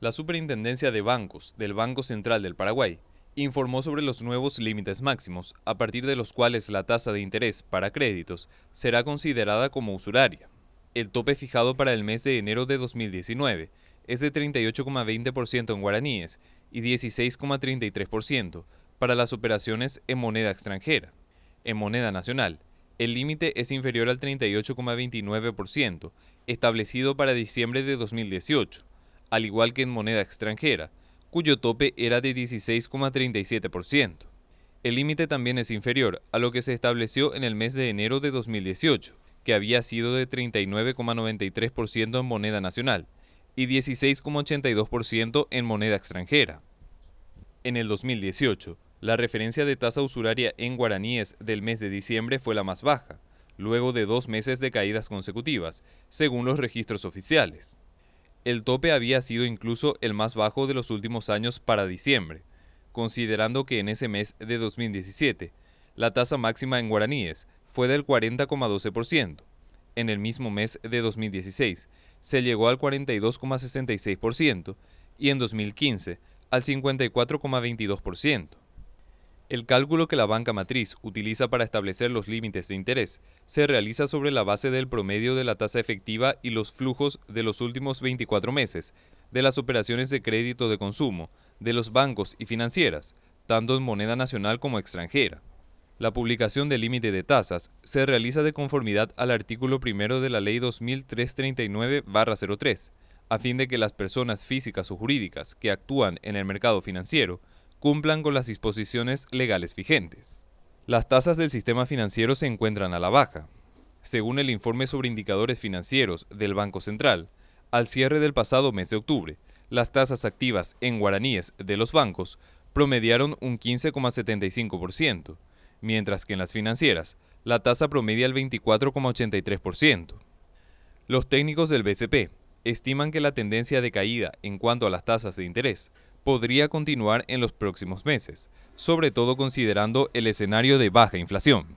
La Superintendencia de Bancos del Banco Central del Paraguay informó sobre los nuevos límites máximos, a partir de los cuales la tasa de interés para créditos será considerada como usuraria. El tope fijado para el mes de enero de 2019 es de 38,20% en guaraníes y 16,33% para las operaciones en moneda extranjera. En moneda nacional, el límite es inferior al 38,29% establecido para diciembre de 2018 al igual que en moneda extranjera, cuyo tope era de 16,37%. El límite también es inferior a lo que se estableció en el mes de enero de 2018, que había sido de 39,93% en moneda nacional y 16,82% en moneda extranjera. En el 2018, la referencia de tasa usuraria en guaraníes del mes de diciembre fue la más baja, luego de dos meses de caídas consecutivas, según los registros oficiales el tope había sido incluso el más bajo de los últimos años para diciembre, considerando que en ese mes de 2017 la tasa máxima en guaraníes fue del 40,12%. En el mismo mes de 2016 se llegó al 42,66% y en 2015 al 54,22%. El cálculo que la banca matriz utiliza para establecer los límites de interés se realiza sobre la base del promedio de la tasa efectiva y los flujos de los últimos 24 meses, de las operaciones de crédito de consumo, de los bancos y financieras, tanto en moneda nacional como extranjera. La publicación del límite de tasas se realiza de conformidad al artículo primero de la Ley 2339-03, a fin de que las personas físicas o jurídicas que actúan en el mercado financiero cumplan con las disposiciones legales vigentes. Las tasas del sistema financiero se encuentran a la baja. Según el informe sobre indicadores financieros del Banco Central, al cierre del pasado mes de octubre, las tasas activas en guaraníes de los bancos promediaron un 15,75%, mientras que en las financieras la tasa promedia el 24,83%. Los técnicos del BCP estiman que la tendencia de caída en cuanto a las tasas de interés podría continuar en los próximos meses, sobre todo considerando el escenario de baja inflación.